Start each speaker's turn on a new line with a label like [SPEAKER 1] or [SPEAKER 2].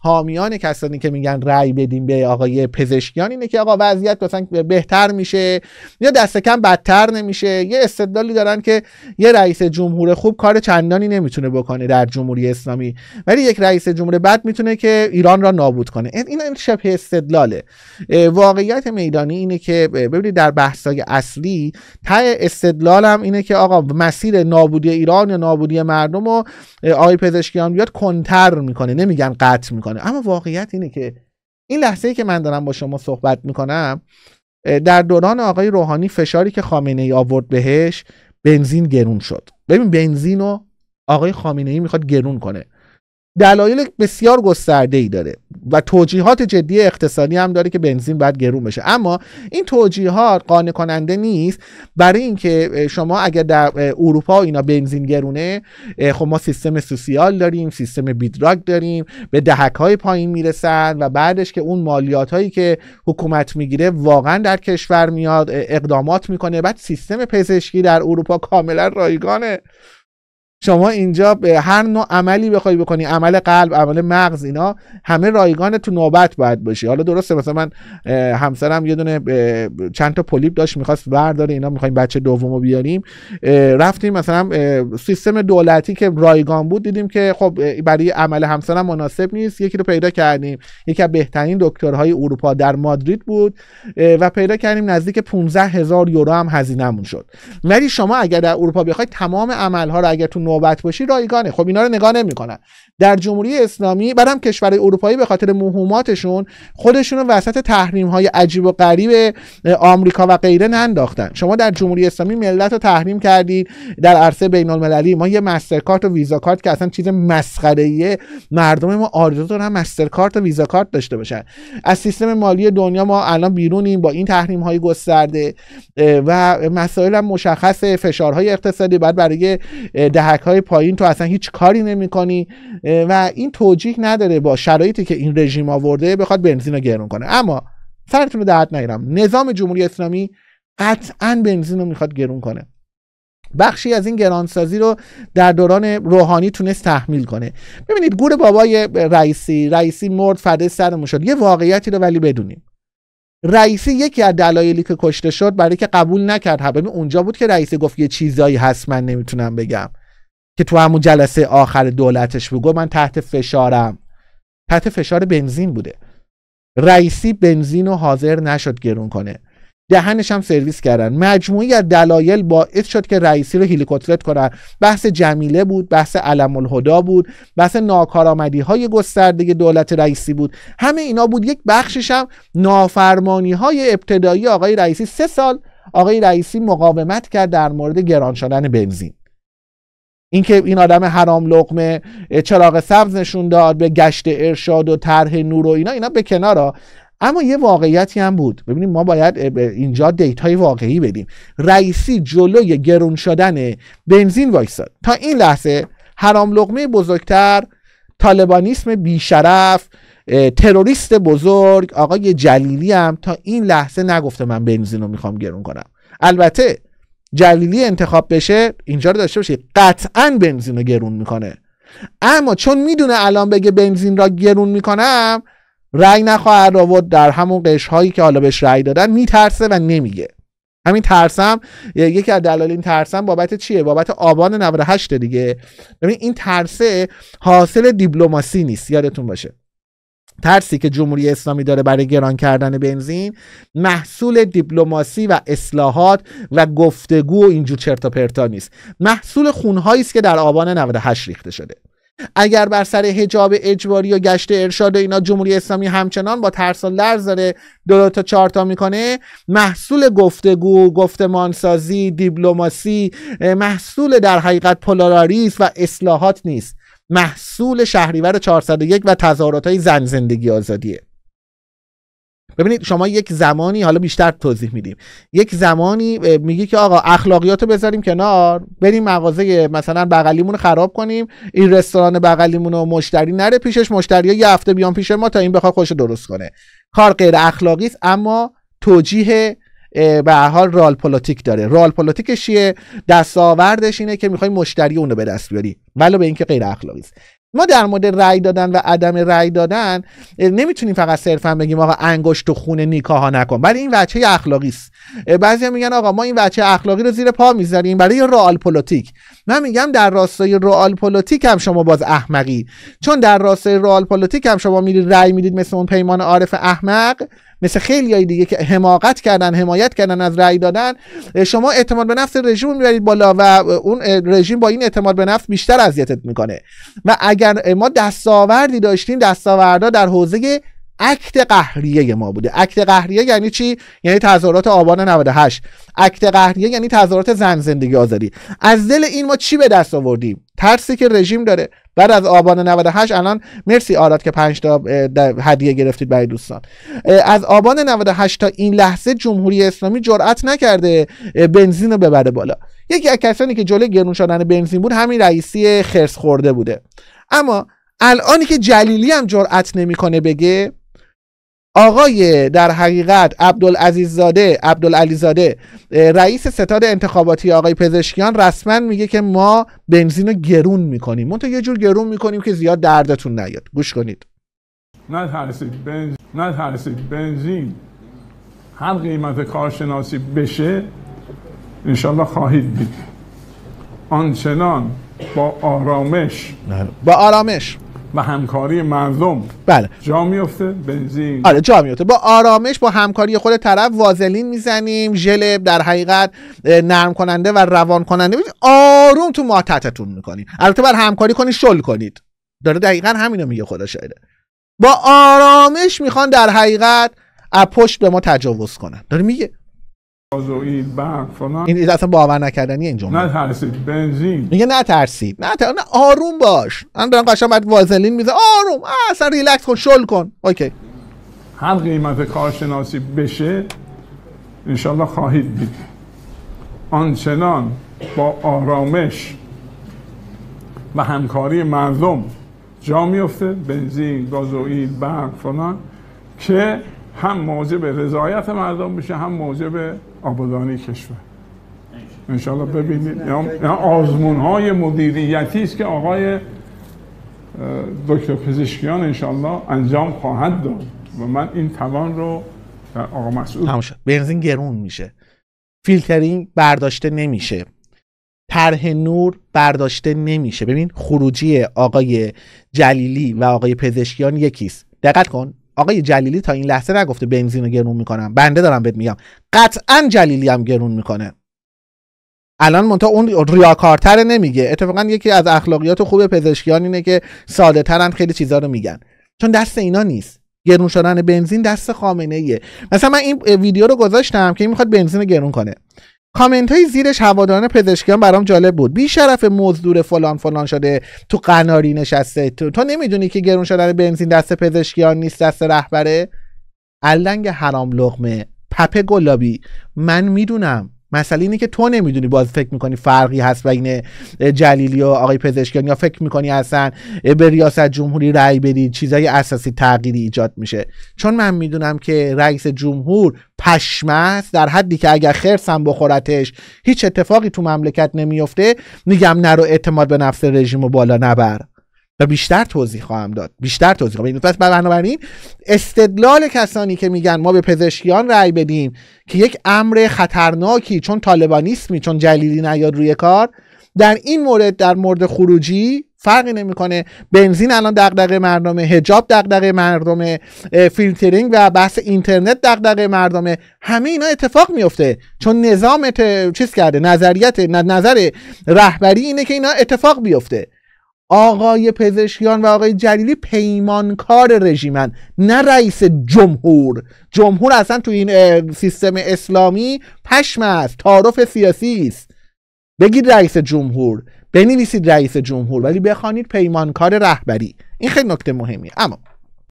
[SPEAKER 1] حامیان کسانی که میگن رأی بدیم به آقای پزشکیان اینه که آقا وضعیت مثلا بهتر میشه یا دست کم بدتر نمیشه یه استدلالی دارن که یه رئیس جمهور خوب کار چندانی نمیتونه بکنه در جمهوری اسلامی ولی یک رئیس جمهور بد میتونه که ایران را نابود کنه این این شبه استدلاله واقعیت میدانی اینه که ببینید در بحثای اصلی ته استدلالم اینه که آقا مسیر نابودی ایران یا نابودی مردم رو آقای پزشکیان بیاد کنتر میکنه نمیگن قطع اما واقعیت اینه که این لحظه ای که من دارم با شما صحبت میکنم در دوران آقای روحانی فشاری که خامنه ای آورد بهش بنزین گرون شد ببین بنزین رو آقای خامنه ای میخواد گرون کنه دلایل بسیار گسترده ای داره و توجیهات جدی اقتصادی هم داره که بنزین باید گرون بشه اما این توجیهات قانع کننده نیست برای اینکه شما اگر در اروپا اینا بنزین گرونه خب ما سیستم سوسیال داریم سیستم بیدراک داریم به دهک های پایین میرسن و بعدش که اون مالیات هایی که حکومت میگیره واقعا در کشور میاد اقدامات میکنه بعد سیستم پزشکی در اروپا کاملا رایگانه شما اینجا به هر نوع عملی بخوای بکنی عمل قلب عمل مغز اینا همه رایگان تو نوبت باید باشی حالا درسته مثلا من همسرم یه دونه چند تا پولیپ داشت میخواست برداره اینا میخوایم بچه دومو بیاریم رفتیم مثلا سیستم دولتی که رایگان بود دیدیم که خب برای عمل همسرم مناسب نیست یکی رو پیدا کردیم یکی از بهترین دکترهای اروپا در مادرید بود و پیدا کردیم نزدیک 15000 یورو هم هزینهمون شد ولی شما اگر در اروپا بخوای تمام عملها رو اگر تو نوبت باشی رایگانه خب اینا رو نگاه نمیکنن در جمهوری اسلامی هم کشورهای اروپایی به خاطر مهماتشون خودشون رو وسط تحریم های عجیب و غریب آمریکا و غیره ننداختن شما در جمهوری اسلامی ملت رو تحریم کردید در عرصه بین المللی ما یه مسترکارت و ویزاکارت که اصلا چیز مسخره مردم ما آرزو دارن مسترکارت و ویزاکارت داشته باشن از سیستم مالی دنیا ما الان بیرونیم با این تحریم های گسترده و مسائل مشخص فشارهای اقتصادی بعد برای ده های پایین تو اصلا هیچ کاری نمیکنی و این توجیه نداره با شرایطی که این رژیم آورده بخواد بنزین رو گرون کنه اما سرتون رو درد نگیرم نظام جمهوری اسلامی قطعا بنزین رو میخواد گرون کنه بخشی از این گرانسازی رو در دوران روحانی تونست تحمیل کنه ببینید گور بابای رئیسی رئیسی مرد فرده سرمون شد یه واقعیتی رو ولی بدونیم رئیسی یکی از دلایلی که کشته شد برای که قبول نکرد همین اونجا بود که رئیسی گفت یه چیزایی هست من نمیتونم بگم که تو همون جلسه آخر دولتش بگو من تحت فشارم تحت فشار بنزین بوده رئیسی بنزین رو حاضر نشد گرون کنه دهنش هم سرویس کردن مجموعی از دلایل باعث شد که رئیسی رو هلیکوتلت کنن بحث جمیله بود بحث علم الهدا بود بحث ناکارآمدی های گسترده دولت رئیسی بود همه اینا بود یک بخشش هم نافرمانی های ابتدایی آقای رئیسی سه سال آقای رئیسی مقاومت کرد در مورد گران شدن بنزین اینکه این آدم حرام لقمه چراغ سبز نشون داد به گشت ارشاد و طرح نور و اینا اینا به کنارا اما یه واقعیتی هم بود ببینیم ما باید اینجا دیتای واقعی بدیم رئیسی جلوی گرون شدن بنزین وایساد تا این لحظه حرام لقمه بزرگتر طالبانیسم بیشرف تروریست بزرگ آقای جلیلی هم تا این لحظه نگفته من بنزین رو میخوام گرون کنم البته جلیلی انتخاب بشه اینجا رو داشته باشه قطعا بنزین رو گرون میکنه اما چون میدونه الان بگه بنزین را گرون میکنم رأی نخواهد آورد در همون قشهایی که حالا بهش رأی دادن میترسه و نمیگه همین ترسم یکی از دلایل این ترسم بابت چیه بابت آبان 98 دیگه ببین این ترسه حاصل دیپلماسی نیست یادتون باشه ترسی که جمهوری اسلامی داره برای گران کردن بنزین محصول دیپلماسی و اصلاحات و گفتگو و اینجور چرتا پرتا نیست محصول خونهایی است که در آبان 98 ریخته شده اگر بر سر حجاب اجباری و گشت ارشاد و اینا جمهوری اسلامی همچنان با ترس و لرز داره دو تا چهار تا میکنه محصول گفتگو گفتمانسازی دیپلماسی محصول در حقیقت پولاراریس و اصلاحات نیست محصول شهریور 401 و تظاهرات های زن زندگی آزادیه ببینید شما یک زمانی حالا بیشتر توضیح میدیم یک زمانی میگی که آقا اخلاقیاتو بذاریم کنار بریم مغازه مثلا بغلیمون رو خراب کنیم این رستوران بغلیمون رو مشتری نره پیشش مشتری یه هفته بیان پیش ما تا این بخواد خوش درست کنه کار غیر اخلاقی است اما توجیه به حال رال پلاتیک داره رال پلاتیکش چیه دستاوردش اینه که میخوای مشتری اونو به دست بیاری ولو به اینکه غیر اخلاقی است ما در مورد رای دادن و عدم رای دادن نمیتونیم فقط صرفا بگیم آقا انگشت و خون نیکاها نکن ولی این بچه اخلاقی است بعضی میگن آقا ما این بچه اخلاقی رو زیر پا میذاریم برای رئال پلیتیک من میگم در راستای رئال پلیتیک هم شما باز احمقی چون در راستای رئال پلیتیک هم شما میرید رای میدید مثل اون پیمان عارف احمق مثل خیلی های دیگه که حماقت کردن حمایت کردن از رأی دادن شما اعتماد به نفس رژیم میبرید بالا و اون رژیم با این اعتماد به نفس بیشتر اذیتت میکنه و اگر ما دستاوردی داشتیم دستاوردها در حوزه اکت قهریه ما بوده اکت قهریه یعنی چی یعنی تظاهرات آبان 98 اکت قهریه یعنی تظاهرات زن زندگی آزادی از دل این ما چی به دست آوردیم ترسی که رژیم داره بعد از آبان 98 الان مرسی آراد که 5 تا هدیه گرفتید برای دوستان از آبان 98 تا این لحظه جمهوری اسلامی جرأت نکرده بنزین رو ببره بالا یکی از کسانی که جلوی گرون شدن بنزین بود همین رئیسی خرس خورده بوده اما الانی که جلیلی هم جرأت نمیکنه بگه آقای در حقیقت عبدالعزیز زاده عبدالعلی زاده رئیس ستاد انتخاباتی آقای پزشکیان رسما میگه که ما بنزین رو گرون میکنیم منتها یه جور گرون میکنیم که زیاد دردتون نیاد گوش کنید نترسید بنزین نترسید بنزین هر قیمت کارشناسی بشه انشالله خواهید دید آنچنان با آرامش با آرامش و همکاری مردم بله جا میفته بنزین آره جا میفته با آرامش با همکاری خود طرف وازلین میزنیم ژل در حقیقت نرم کننده و روان کننده آروم تو ماتتتون میکنید البته بر همکاری کنید شل کنید داره دقیقا همینو میگه خدا شایده با آرامش میخوان در حقیقت اپشت به ما تجاوز کنن داره میگه گازوئیل، برق این اصلا باور نکردنی این جمله نترسید بنزین میگه نترسید نه نه آروم باش من دارم قشنگ بعد وازلین میزه آروم اصلا ریلکس کن شل کن اوکی هر قیمت کارشناسی بشه انشالله خواهید دید آنچنان با آرامش و همکاری مردم جا میفته بنزین گازوئیل برق فلان که هم موجب رضایت مردم میشه هم موجب آبادانی کشور انشالله ببینید یعنی یعنی آزمون های مدیریتی است که آقای دکتر پزشکیان انشالله انجام خواهد داد و من این توان رو در آقا بنزین گرون میشه فیلترینگ برداشته نمیشه طرح نور برداشته نمیشه ببین خروجی آقای جلیلی و آقای پزشکیان یکیست دقت کن آقای جلیلی تا این لحظه نگفته بنزین رو گرون میکنم بنده دارم بهت میگم قطعا جلیلی هم گرون میکنه الان مونتا اون ریاکارتر نمیگه اتفاقا یکی از اخلاقیات خوب پزشکیان اینه که ساده ترن خیلی چیزا رو میگن چون دست اینا نیست گرون شدن بنزین دست خامنه ایه مثلا من این ویدیو رو گذاشتم که این میخواد بنزین رو گرون کنه کامنت های زیرش هواداران پزشکیان برام جالب بود بی شرف مزدور فلان فلان شده تو قناری نشسته تو تو نمیدونی که گرون شدن بنزین دست پزشکیان نیست دست رهبره النگ حرام لغمه پپ گلابی من میدونم مسئله اینه که تو نمیدونی باز فکر میکنی فرقی هست بین جلیلی و آقای پزشکیان یا فکر میکنی اصلا به ریاست جمهوری رأی بدی چیزای اساسی تغییری ایجاد میشه چون من میدونم که رئیس جمهور پشمه است در حدی که اگر خرسم بخورتش هیچ اتفاقی تو مملکت نمیفته میگم نرو اعتماد به نفس رژیم و بالا نبر و بیشتر توضیح خواهم داد بیشتر توضیح خواهم داد بنابراین استدلال کسانی که میگن ما به پزشکیان رأی بدیم که یک امر خطرناکی چون طالبانیسمی چون جلیلی نیاد روی کار در این مورد در مورد خروجی فرقی نمیکنه بنزین الان دغدغه مردمه حجاب دغدغه مردمه فیلترینگ و بحث اینترنت دغدغه مردمه همه اینا اتفاق میفته چون نظام چیز کرده نظریت نظر رهبری اینه که اینا اتفاق بیفته آقای پزشکیان و آقای جلیلی پیمانکار رژیمن نه رئیس جمهور جمهور اصلا تو این سیستم اسلامی پشم است تعارف سیاسی است بگید رئیس جمهور بنویسید رئیس جمهور ولی بخوانید پیمانکار رهبری این خیلی نکته مهمی اما